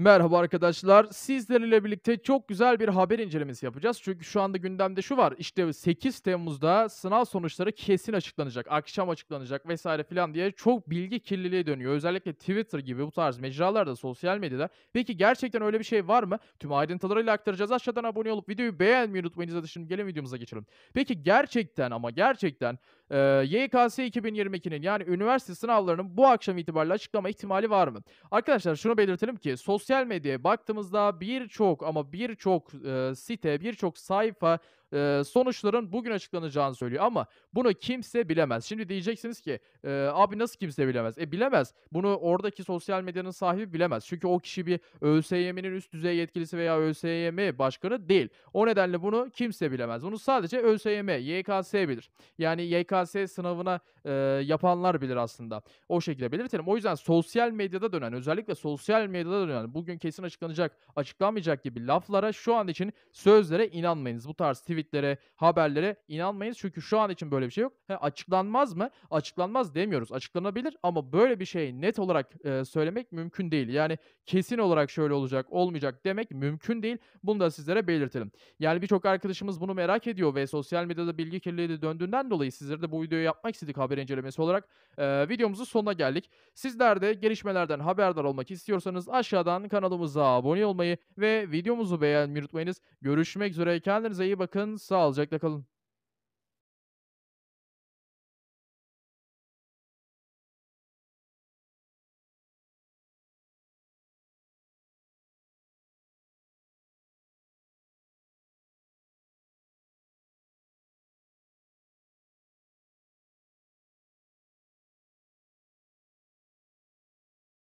Merhaba arkadaşlar. Sizlerle birlikte çok güzel bir haber incelemesi yapacağız. Çünkü şu anda gündemde şu var. İşte 8 Temmuz'da sınav sonuçları kesin açıklanacak. Akşam açıklanacak vesaire filan diye çok bilgi kirliliği dönüyor. Özellikle Twitter gibi bu tarz mecralarda, sosyal medyada. Peki gerçekten öyle bir şey var mı? Tüm ayrıntılarıyla aktaracağız. Aşağıdan abone olup videoyu beğenmeyi unutmayınız. Hadi şimdi gelin videomuza geçelim. Peki gerçekten ama gerçekten e, YKS 2022'nin yani üniversite sınavlarının bu akşam itibariyle açıklama ihtimali var mı? Arkadaşlar şunu belirtelim ki sosyal medyaya baktığımızda birçok ama birçok e, site, birçok sayfa e, sonuçların bugün açıklanacağını söylüyor ama bunu kimse bilemez. Şimdi diyeceksiniz ki e, abi nasıl kimse bilemez? E bilemez. Bunu oradaki sosyal medyanın sahibi bilemez. Çünkü o kişi bir ÖSYM'nin üst düzey yetkilisi veya ÖSYM başkanı değil. O nedenle bunu kimse bilemez. Bunu sadece ÖSYM, YKS bilir. Yani YKS sınavına e, yapanlar bilir aslında. O şekilde belirtelim. O yüzden sosyal medyada dönen özellikle sosyal medyada dönen bugün kesin açıklanacak açıklanmayacak gibi laflara şu an için sözlere inanmayınız. Bu tarz tweet tweetlere, haberlere inanmayız. Çünkü şu an için böyle bir şey yok. Ha, açıklanmaz mı? Açıklanmaz demiyoruz. Açıklanabilir ama böyle bir şeyi net olarak e, söylemek mümkün değil. Yani kesin olarak şöyle olacak, olmayacak demek mümkün değil. Bunu da sizlere belirtelim. Yani birçok arkadaşımız bunu merak ediyor ve sosyal medyada bilgi kirliliği de döndüğünden dolayı sizlere de bu videoyu yapmak istedik haber incelemesi olarak. E, videomuzun sonuna geldik. Sizler de gelişmelerden haberdar olmak istiyorsanız aşağıdan kanalımıza abone olmayı ve videomuzu beğenmeyi unutmayınız. Görüşmek üzere. Kendinize iyi bakın sağlıcakla kalın.